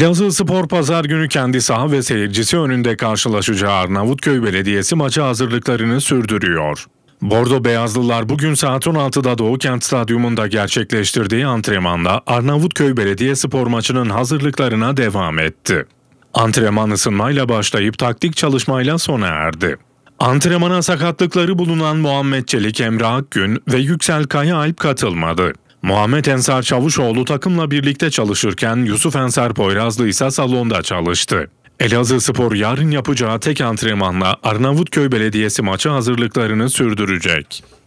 Elazığ Spor Pazar günü kendi saha ve seyircisi önünde karşılaşacağı Arnavutköy Belediyesi maçı hazırlıklarını sürdürüyor. Bordo Beyazlılar bugün saat 16'da Doğu Kent Stadyumunda gerçekleştirdiği antrenmanda Arnavutköy Belediye Spor maçının hazırlıklarına devam etti. Antrenman ısınmayla başlayıp taktik çalışmayla sona erdi. Antrenmana sakatlıkları bulunan Muhammed Çelik, Emre Akgün ve Yüksel Kaya Alp katılmadı. Muhammed Ensar Çavuşoğlu takımla birlikte çalışırken Yusuf Ensar Poyrazlı ise salonda çalıştı. Elazığ Spor yarın yapacağı tek antrenmanla Arnavutköy Belediyesi maçı hazırlıklarını sürdürecek.